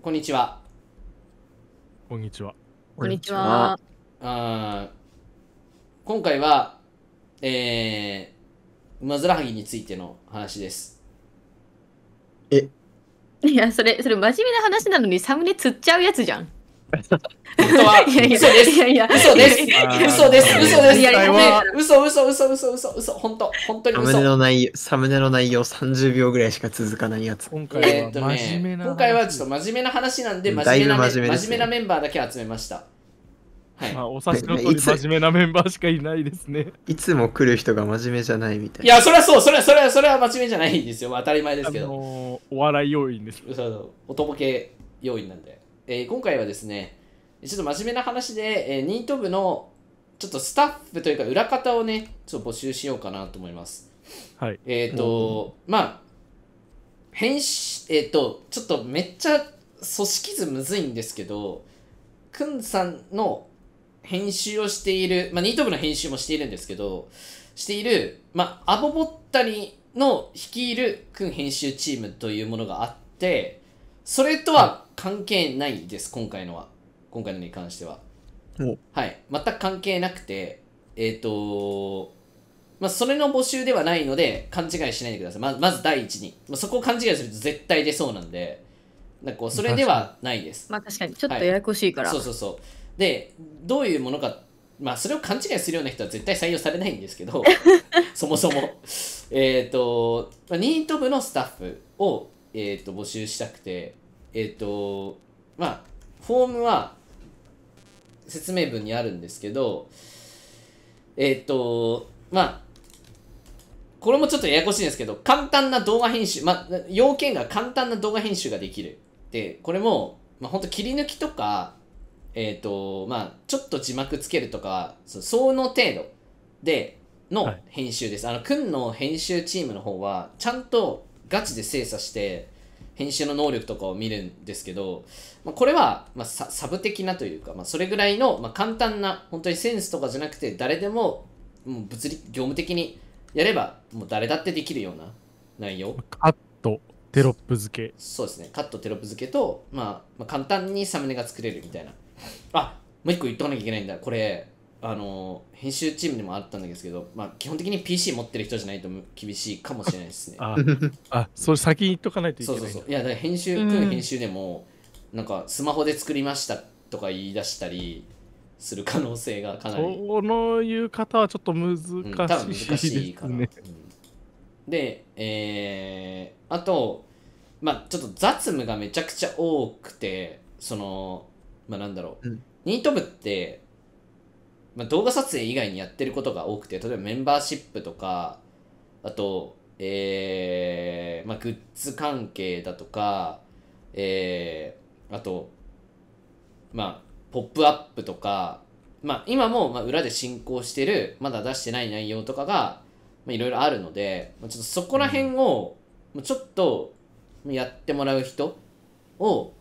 こんにちは。こんにちは。こんにちは。あ今回は、えー、マヅラハギについての話です。え いや、それ、それ真面目な話なのにサムネ釣っちゃうやつじゃん。本当は。嘘です。いやいや、嘘です。嘘です。嘘です。いやいや、嘘嘘嘘嘘嘘嘘本当本当に嘘。サムネの内容、サムネの内容30秒ぐらいしか続かないやつ。今回は真面目な、今回はちょっと真面目な話なんで、真面目な真面目なメンバーだけ集めました。はい。まあ、お察しの通り真面目なメンバーしかいないですね。いつも来る人が真面目じゃないみたいな。いや、それはそう、それはそれはそれは真面目じゃないんですよ。当たり前ですけど。お笑い要因です。嘘、おとぼけ要因なんで。えー、今回はですね、ちょっと真面目な話で、えー、ニート部のちょっとスタッフというか裏方をね、ちょっと募集しようかなと思います。はい。えっ、ー、と、うん、まあ、編集、えっ、ー、と、ちょっとめっちゃ組織図むずいんですけど、くんさんの編集をしている、まあ、ニート部の編集もしているんですけど、している、まあ、アボボッタリの率いるくん編集チームというものがあって、それとは関係ないです今回のは今回のに関してははい全く関係なくてえっ、ー、とまあ、それの募集ではないので勘違いしないでくださいままず第一に、まあ、そこを勘違いすると絶対出そうなんでなんかこうそれではないですまあ確かにちょっとややこしいから、はい、そうそうそうでどういうものかまあそれを勘違いするような人は絶対採用されないんですけど そもそもえっ、ー、と、ニート部のスタッフを、えーと募集したくてえっ、ー、とまあフォームは説明文にあるんですけどえっ、ー、とまあこれもちょっとややこしいんですけど簡単な動画編集、まあ、要件が簡単な動画編集ができるでこれも、まあ、本当切り抜きとかえっ、ー、とまあちょっと字幕つけるとかその程度での編集です、はい、あの君の編集チームの方はちゃんとガチで精査して編集の能力とかを見るんですけど、まあ、これは、まあ、サブ的なというか、まあ、それぐらいの、まあ、簡単な本当にセンスとかじゃなくて誰でももう物理業務的にやればもう誰だってできるような内容カットテロップ付けそうですねカットテロップ付けと、まあ、まあ簡単にサムネが作れるみたいなあもう一個言っとかなきゃいけないんだこれあの編集チームでもあったんですけど、まあ、基本的に PC 持ってる人じゃないと厳しいかもしれないですね。ああ、それ先に言っとかないといけない。そうそうそういや、だから編集、編集でも、なんかスマホで作りましたとか言い出したりする可能性がかなり。このいう方はちょっと難しい、ね、うん、多分難しいかな。うん、で、えー、あと、まあ、ちょっと雑務がめちゃくちゃ多くて、その、まあ、なんだろう、うん、ニート部って、まあ、動画撮影以外にやってることが多くて、例えばメンバーシップとか、あと、えー、まあ、グッズ関係だとか、えー、あと、まあ、ポップアップとか、まあ、今も、ま裏で進行してる、まだ出してない内容とかが、まあ、いろいろあるので、まあ、ちょっとそこら辺を、ちょっと、やってもらう人を、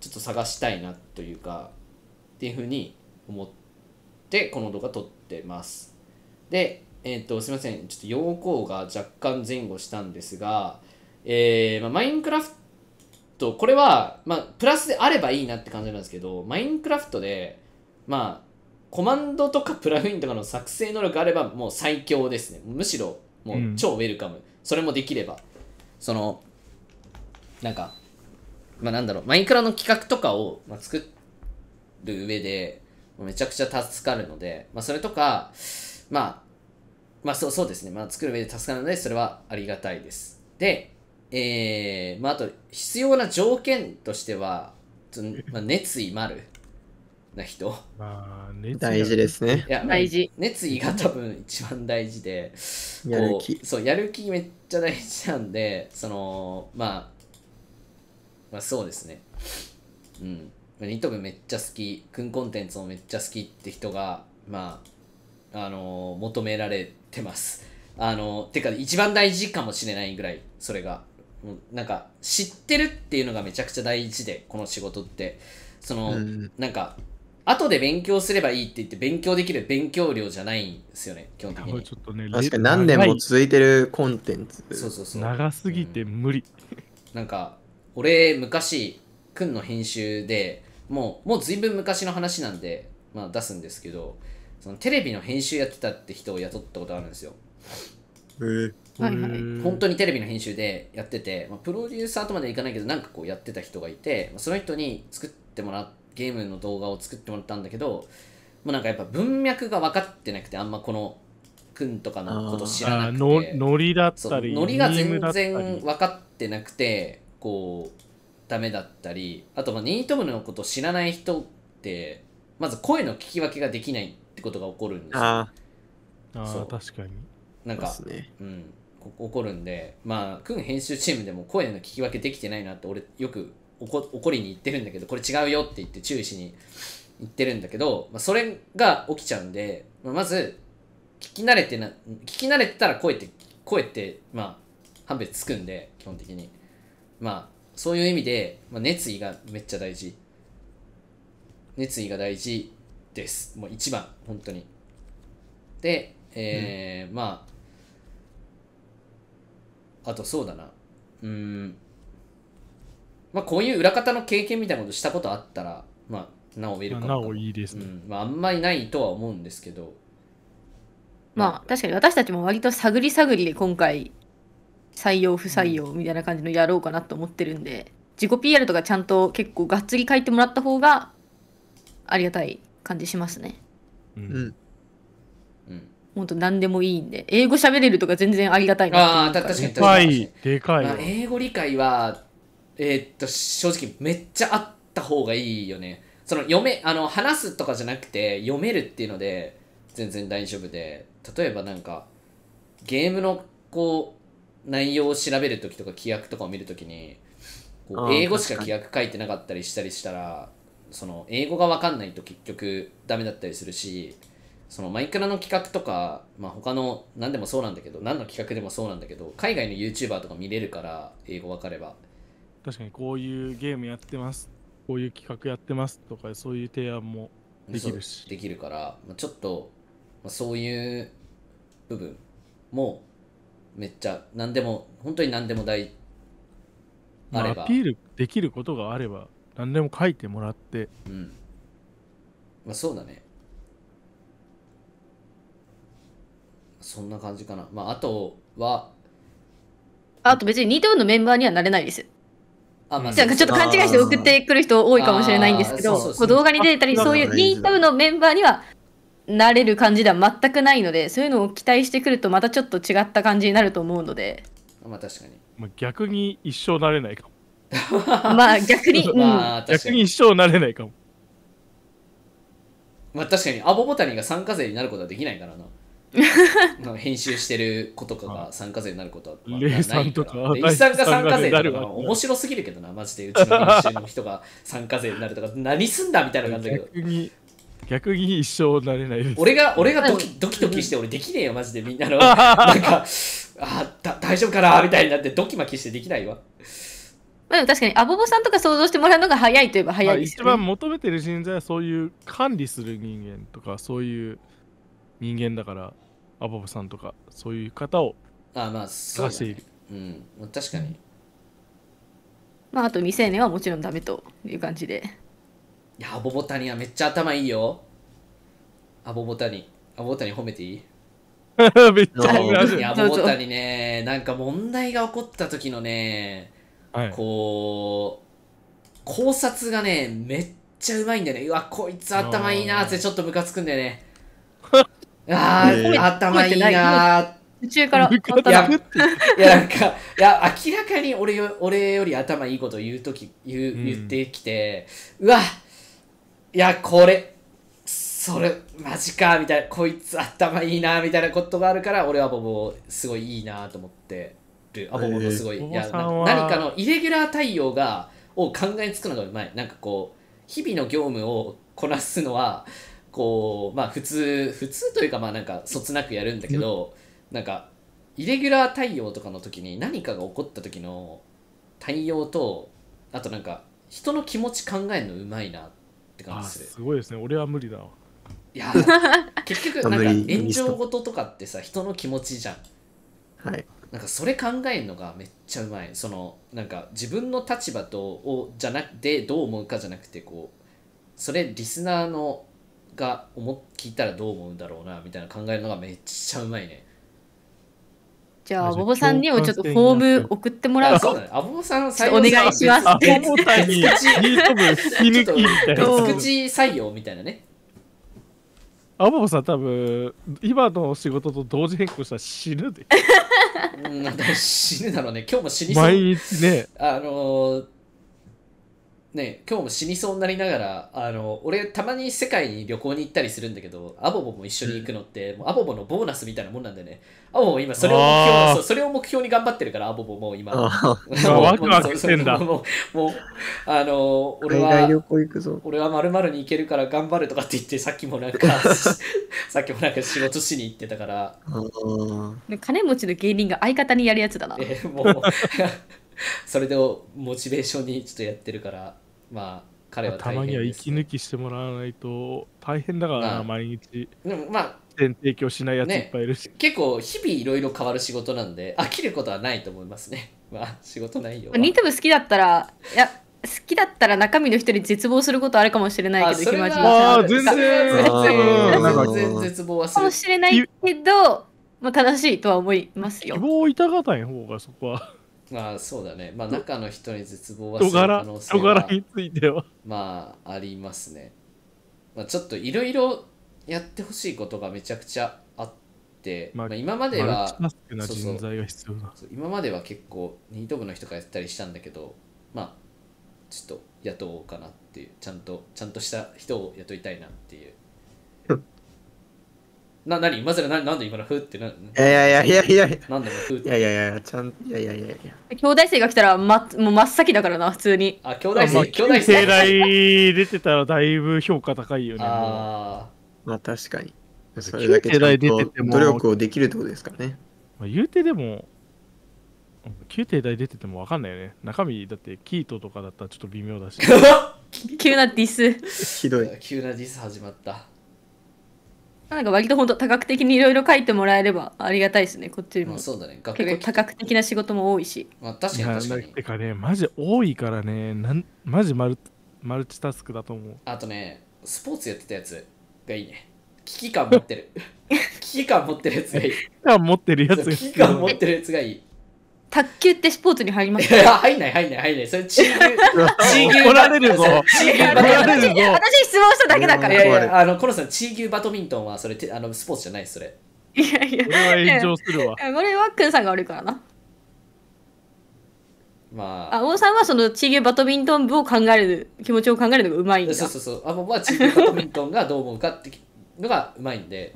ちょっと探したいなというか、っていうふうに思ってでこの動画撮ってますでえっ、ー、とすいませんちょっと要項が若干前後したんですがえー、まあ、マインクラフトこれは、まあ、プラスであればいいなって感じなんですけどマインクラフトでまあコマンドとか プラグインとかの作成能力あればもう最強ですねむしろもう超ウェルカム、うん、それもできればそのなんかまあなんだろうマインクラの企画とかを、ま作る上でめちゃくちゃ助かるので、まあ、それとか、まあ、まあそうそうですね、まあ、作る上で助かるので、それはありがたいです。で、えー、まあ、あと、必要な条件としては、まあ、熱意丸な人。まあ、熱意大事ですね。いや、大事。熱意が多分一番大事で、やる気。そう、やる気めっちゃ大事なんで、その、まあ、まあそうですね。うん。ニトブめっちゃ好きくんコンテンツもめっちゃ好きって人がまああの求められてますあのてか一番大事かもしれないぐらいそれがなんか知ってるっていうのがめちゃくちゃ大事でこの仕事ってその、うん、なんか後で勉強すればいいって言って勉強できる勉強量じゃないんですよね基本的に、ね、確かに何年も続いてるコンテンツそうそうそう長すぎて無理、うん、なんか俺昔くんの編集でもうもう随分昔の話なんで、まあ、出すんですけどそのテレビの編集やってたって人を雇ったことあるんですよ。えーはいはい、本当にテレビの編集でやってて、まあ、プロデューサーとまでいかないけどなんかこうやってた人がいて、まあ、その人に作ってもらっゲームの動画を作ってもらったんだけど、もうなんかやっぱ文脈が分かってなくてあんまこの君とかのこと知らなくてノリだったりノリが全然分かってなくてこうダメだったりあとまあニート部のことを知らない人ってまず声の聞き分けができないってことが起こるんですよ。ああ確かに。なんか、ね、うん起こるんでまあ君編集チームでも声の聞き分けできてないなって俺よく怒りに行ってるんだけどこれ違うよって言って注意しに行ってるんだけど、まあ、それが起きちゃうんで、まあ、まず聞き慣れてな聞き慣れてたら声って声ってまあ判別つくんで基本的にまあそういう意味で、まあ、熱意がめっちゃ大事熱意が大事ですもう一番本当にで、えー、うん、まああとそうだなうんまあこういう裏方の経験みたいなことしたことあったらまあなおウェルカムなおいいですね、うん、まあ、あんまりないとは思うんですけどまあ確かに私たちも割と探り探りで今回採用不採用みたいな感じのやろうかなと思ってるんで、自己 PR とかちゃんと結構がっつり書いてもらった方がありがたい感じしますね。うん。うん。ほんと何でもいいんで、英語喋れるとか全然ありがたいなああ、確かに確かに。でかい。まあ、英語理解は、えー、っと、正直めっちゃあった方がいいよね。その読め、あの、話すとかじゃなくて、読めるっていうので、全然大丈夫で、例えばなんか、ゲームの、こう、内容を調べる時とか規約とかを見るきに英語しか規約書いてなかったりしたりしたらその英語が分かんないと結局ダメだったりするしそのマイクラの企画とか、まあ、他の何でもそうなんだけど何の企画でもそうなんだけど海外の YouTuber とか見れるから英語分かれば確かにこういうゲームやってますこういう企画やってますとかそういう提案もできるしできるから、まあ、ちょっと、まあ、そういう部分もめっちゃ何でも本当に何でも大あれば、まあ、アピールできることがあれば何でも書いてもらってうんまあそうだねそんな感じかなまああとはあと別に二等のメンバーにはなれないですあ、まあ、ちょっと勘違いして送ってくる人多いかもしれないんですけど、そうそうう動画に出たり、そういうニートのメンバーにはなれる感じでは全くないのでそういうのを期待してくるとまたちょっと違った感じになると思うのでまあ確かにまあ逆に一生なれないかも まあ逆に、まあ、逆に一生なれないかもまあ確かにアボボタニが参加税になることはできないからな 編集してる子とかが参加税になることは、まあ、ないからレイとかレイさんが参加税とか面白すぎるけどなマジでうちの編集の人が参加税になるとか何すんだみたいな感じだけど逆に逆に一生なれないです俺が俺がドキドキドキして俺できねえよマジでみんなのなんかあだ大丈夫かなみたいになってドキマキしてできないわまあでも確かにアボボさんとか想像してもらうのが早いといえば早いですよ、ねまあ、一番求めてる人材はそういう管理する人間とかそういう人間だからアボボさんとかそういう方をあまあそうね、うん確かにまああと未成年はもちろんダメという感じでいやアボボタニはめっちゃ頭いいよアボボタニアボボタニ褒めていい めっちゃ褒めアボボタニねなんか問題が起こった時のね、はい、こう考察がねめっちゃうまいんだよねうわこいつ頭いいなってちょっとムカつくんだよね あー、頭いいなーて中からいや、いやなんか、いや、明らかに俺よ俺より頭いいこと言うとき、言う、言ってきて、ううわ、いやこれそれマジかみたいなこいつ頭いいなみたいなことがあるから俺はボボすごいいいなと思ってるあボボのすごいえー、いや何かのイレギュラー対応がを考えつくのがうまいなんかこう日々の業務をこなすのはこうまあ普通普通というかまあなんかそつなくやるんだけど、なんかイレギュラー対応とかの時に何かが起こった時の対応とあとなんか人の気持ち考えるのうまいなってって感じするすごいですね俺は無理だわいや 結局なんか炎上事とかってさ人の気持ちじゃんはいなんかそれ考えるのがめっちゃうまいそのなんか自分の立場とをじゃなくてどう思うかじゃなくてこうそれリスナーのが思聞いたらどう思うんだろうなみたいな考えるのがめっちゃうまいねじゃあ、ボボさんにもちょっとフォーム送ってもらうと。アボボさんお願いします。アボボさんに、引き抜きみたいな。口採用みたいなね。アボボさん多分今の仕事と同時変更したら死ぬで死ぬだろうね今日も死にそう毎日ねあのー、ね、今日も死にそうになりながらあの俺たまに世界に旅行に行ったりするんだけどアボボも一緒に行くのって、うん、もうアボボのボーナスみたいなもんなんでねアボボ今それを目標そそれを目標に頑張ってるからアボボも今今ワクワクしてんだもうもうあの俺は俺はまるまるに行けるから頑張るとかって言ってさっきもなんか さっきもなんか仕事しに行ってたから金持ちの芸人が相方にやるやつだな、えー、もう それでモチベーションにちょっとやってるからまあ彼は、ね、たまには息抜きしてもらわないと大変だからな、毎日でもまあ提供しないやついっぱいいるし、ね、結構日々いろいろ変わる仕事なんで飽きることはないと思いますね まあ仕事内容はニトブ好きだったらいや好きだったら中身の人に絶望することあるかもしれないけど暇ちああ全然全然絶望はするかもしれないけどまあ正しいとは思いますよ希望をいたがたい方がそこはまあそうだね。まあ中の人に絶望はする可能性はについては。まあありますね。まあちょっといろいろやってほしいことがめちゃくちゃあって、まあ、まあ今まではそうそう今までは結構ニート部の人がやったりしたんだけど、まあちょっと雇おうかなっていうちゃんとちゃんとした人を雇いたいなっていうな、なにまさかな、なんで今のふってな。いやいやいやいやいや。なんでもふって。いやいやいや、ちゃん、いやいやいやいや。兄弟生が来たら、ま、もう真っ先だからな、普通に。あ、兄弟生、まあ、兄弟生。世代出てたらだいぶ評価高いよね。ああ。まあ確かに。それだけちゃんと努力をできるってことですからね。まあ、言うてでも、旧帝大出ててもわかんないよね。中身だってキートとかだったらちょっと微妙だし。急なディス。ひどい。急なディス始まった。なんか割と本当多角的にいろいろ書いてもらえればありがたいですね、こっちも。そうだね。結構多角的な仕事も多いし。まあ確かに確かに。てかね、マジ多いからね、なんマジマルマルチタスクだと思う。あとね、スポーツやってたやつがいいね。危機感持ってる。危機感持ってるやつがいい。危機感持ってるやつがいい。卓球ってスポーツに入りますいや入んない入んない入んないそれ地球ぎ 球られるぞ地球バドミントン私質問しただけだからいやいやあのこのさん地球バドミントンはそれあのスポーツじゃないそれいやいやこれは炎上するわこれはくんさんが悪いからなまあ、あ王さんはその地球バドミントン部を考える気持ちを考えるのがうまいんだそうそうそうあ僕は地球バドミントンがどう思うかってのがうまいんで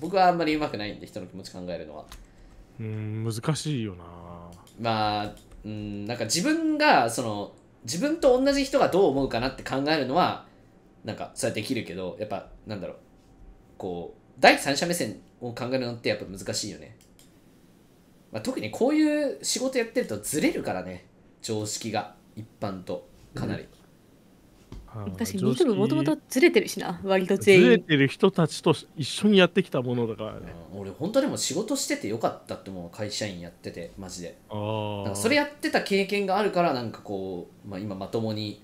僕はあんまりうまくないんで人の気持ち考えるのはうん難しいよなまあ、うん、なんか自分が、その、自分と同じ人がどう思うかなって考えるのは、なんか、それはできるけど、やっぱ、なんだろう、こう、第三者目線を考えるのってやっぱ難しいよね。まあ、特にこういう仕事やってるとずれるからね、常識が、一般と、かなり。うん確かにーてももともとずれてるしな割と全員ずれてる人たちと一緒にやってきたものだからね、俺本当でも仕事しててよかったってもう会社員やっててマジであそれやってた経験があるからなんかこう、まあ、今まともに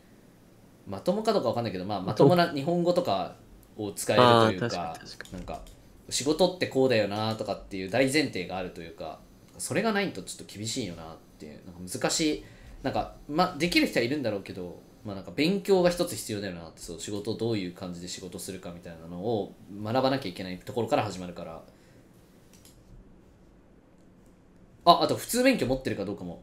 まともかどうか分かんないけど、まあ、まともな日本語とかを使えるというかなんか仕事ってこうだよなとかっていう大前提があるというかそれがないとちょっと厳しいよなっていうなんか難しいなんか、まあ、できる人はいるんだろうけどまあ、なんか勉強が一つ必要だよなってそう仕事をどういう感じで仕事するかみたいなのを学ばなきゃいけないところから始まるからああと普通免許持ってるかどうかも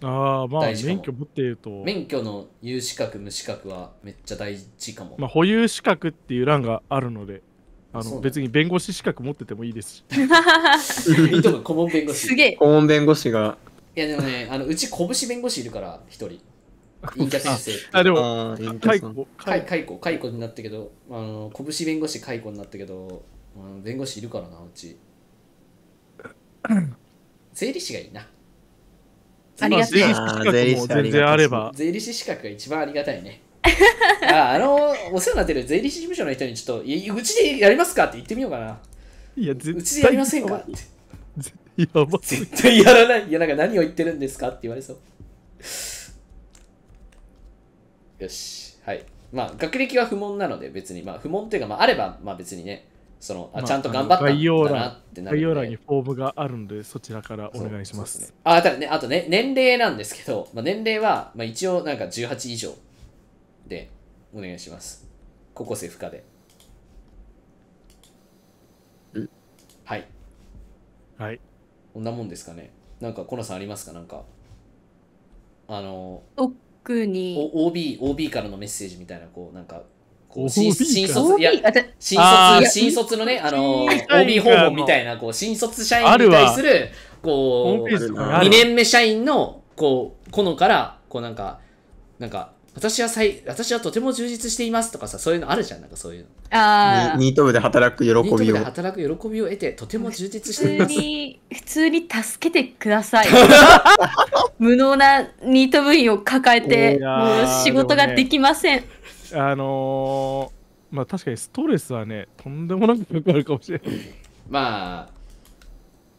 ああまあ免許持っていると免許の有資格無資格はめっちゃ大事かもまあ保有資格っていう欄があるのであの別に弁護士資格持っててもいいですし いいとこ顧問弁護士すげえ顧問弁護士がいやでもねあのうち拳弁護士いるから一人キャ先生。あ、でも、解雇解雇解雇になったけど、あの拳弁護士解雇になったけど、弁護士いるからな、うち。税理士がいいな。ありがたい。税理士全然あれば。税理士資格が一番ありがたいね。あ あの、お世話になってる税理士事務所の人にちょっと、いうちでやりますかって言ってみようかな。いや、うちでやりませんかって。やば絶対やらない。いや、なんか何を言ってるんですかって言われそう。よし。はい。まあ、学歴は不問なので、別に、まあ、不問というか、まあ、あれば、まあ、別にね、その、あ、ちゃんと頑張ったんだなってなる、概要欄にフォームがあるんで、そちらからお願いします。すね、あ、ただね、あとね、年齢なんですけど、まあ、年齢は、まあ、一応、なんか18以上でお願いします。高校生不可で。はい。はい。こんなもんですかね。なんか、コナさんありますかなんか。あのー。クに OB, OB からのメッセージみたいなこうなんか新卒いや新卒新卒のねあの OB 訪問みたいなこう新卒社員に対するこう2年目社員のこうこのからこうなんかなんか私はさい私はとても充実していますとかさそういうのあるじゃんなんかそういうのああニート部で働く喜びをニート部で働く喜びを得てとても充実しています普通に普通に助けてください 無能なニート部員を抱えてもう仕事ができません、ね、あのー、まあ確かにストレスはねとんでもなくよくあるかもしれないまあ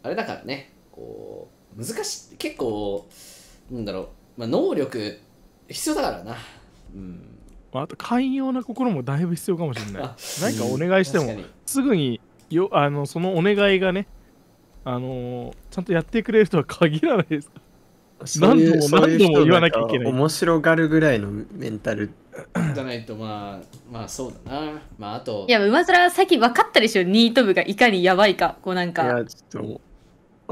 あれだからねこう難しい結構なんだろう、まあ、能力必要だからなうんあ、と寛容な心もだいぶ必要かもしれない。何かお願いしても、すぐによあのそのお願いがね、あのー、ちゃんとやってくれるとは限らないです。何度も何度も言わなきゃいけない。面白がるぐらいのメンタル。じゃないと、まあ、まあそうだな。まああと。いや、今更さっき分かったでしょ、ニート部がいかにやばいか。こうなんか。いや、ちょっと、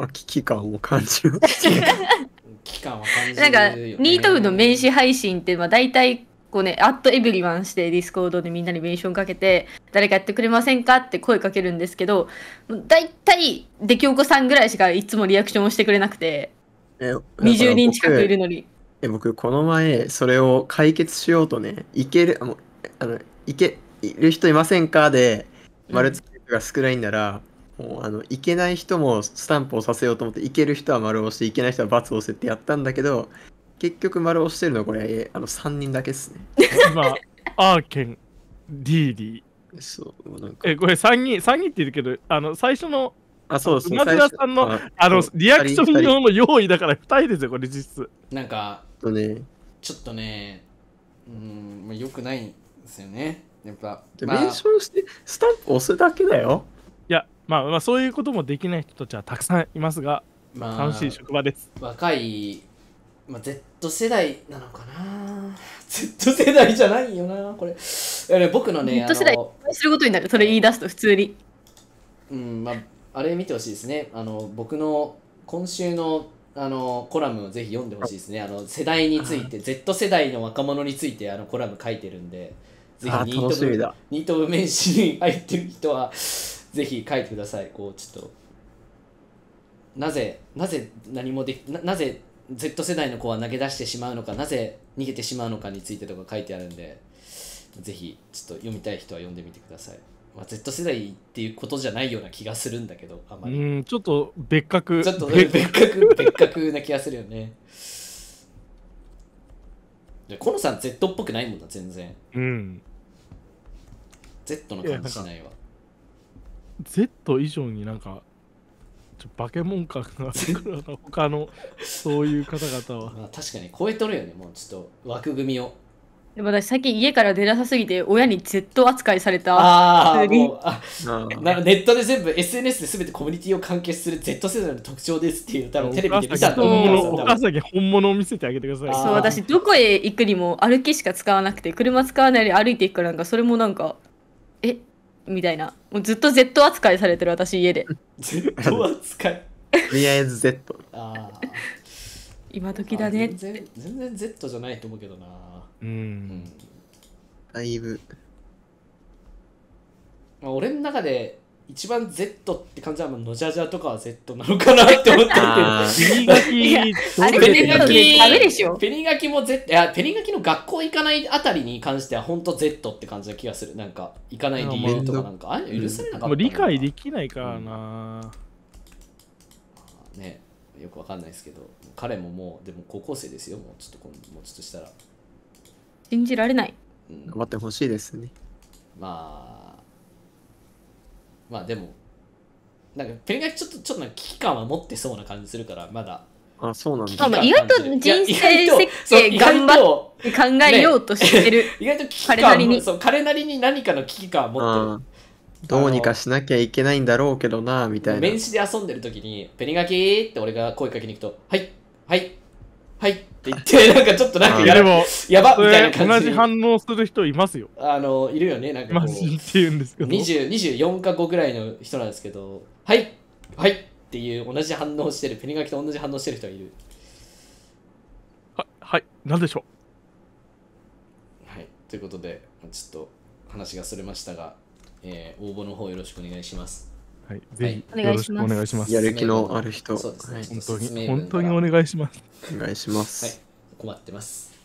あ危機感を感じる。期間は感じる、ね、なんか、ニートフの名刺配信って、まあ大体、こうね、アットエブリワンしてディスコードでみんなにメンションかけて、誰かやってくれませんかって声かけるんですけど、大体、出来おこさんぐらいしかいつもリアクションをしてくれなくて、20人近くいるのに。え僕、この前、それを解決しようとね、いける、あの、あのいける人いませんかで、丸つけが少ないんなら、もうあのいけない人もスタンプをさせようと思っていける人は丸を押していけない人は罰を押せてってやったんだけど結局丸を押してるのはこれあの3人だけっすね。今アーケンディーディーそうなんかえこれ3人三人って言うけどあの最初のあそうですね。松田さんのあのリアクション用の用意だから2人ですよこれ実質。なんかとねちょっとねうんまあ良くないですよねやっぱ。で、まあ、してスタンプ押すだけだよ。まあ、まあそういうこともできない人たちはたくさんいますが、まあ、楽しい職場です若い、まあ、Z 世代なのかな Z 世代じゃないよなこれ僕のね Z 世代することになるそれ言い出すと普通にうんまああれ見てほしいですねあの僕の今週のあのコラムをぜひ読んでほしいですねあの世代について Z 世代の若者についてあのコラム書いてるんでぜひニートブメンシに入ってる人はぜひ書いてくださいこうちょっとなぜなぜ何もできななぜ Z 世代の子は投げ出してしまうのかなぜ逃げてしまうのかについてとか書いてあるんでぜひちょっと読みたい人は読んでみてください、まあ、Z 世代っていうことじゃないような気がするんだけどあまりうんちょっと別格ちょっと別格 別格な気がするよねでコノさん Z っぽくないもんな全然うん Z の感じしないわ Z 以上になんかちょバケモン感がかな他のそういう方々は、まあ、確かに超えとるよねもうちょっと枠組みをでも私最近家から出なさすぎて親に Z 扱いされたああもうあなネットで全部 SNS で全てコミュニティを完結する Z 世代の特徴ですっていう多分テレビで見たと思うお母さんに本物を見せてあげてくださいそう私どこへ行くにも歩きしか使わなくて車使わないで歩いていくからなんかそれもなんかえみたいなもうずっと Z 扱いされてる私家で Z 扱いとりあえず Z ああ今時だね全然 Z じゃないと思うけどなうん、だいぶ、まあ、俺の中で一番 Z って感じはのじゃじゃとかは Z なのかなって思ったんけど。ペニガキ、ペニガキも Z、いや、ペニガキの学校行かないあたりに関しては本当 Z って感じな気がする。なんか、行かない理由とかなんか、あれ許せなかったもう理解できないからな、うん、ね、よくわかんないですけど、彼ももう、でも高校生ですよ、もうちょっと、もうちょっとしたら。信じられない。うん、頑張ってほしいですね。まあ、まあでもなんかペンガキちょっとちょっと危機感は持ってそうな感じするからまだあそうなんだ、まあ、意外と人生設計頑張って考えようとしてる、意外と危機彼なりにそう彼なりに何かの危機感を持ってるどうにかしなきゃいけないんだろうけどなみたいな面子で遊んでる時に「ペニガキ!」って俺が声かけに行くと「はいはいはいって言って、なんかちょっとなんかやでもやばみたいな感じ同じ反応する人いますよ。あの、いるよね、なんかマジって言うんですけど。24か5ぐらいの人なんですけど、はい、はいっていう同じ反応してる、ペニガキと同じ反応してる人がいる。は、はい、なんでしょうはい、ということで、ちょっと話がそれましたが、えー、応募の方よろしくお願いします。はい、ぜひよろしくお願いします。やる気のある人、はい、本当に本当にお願いします。お願いします。はい、困ってます。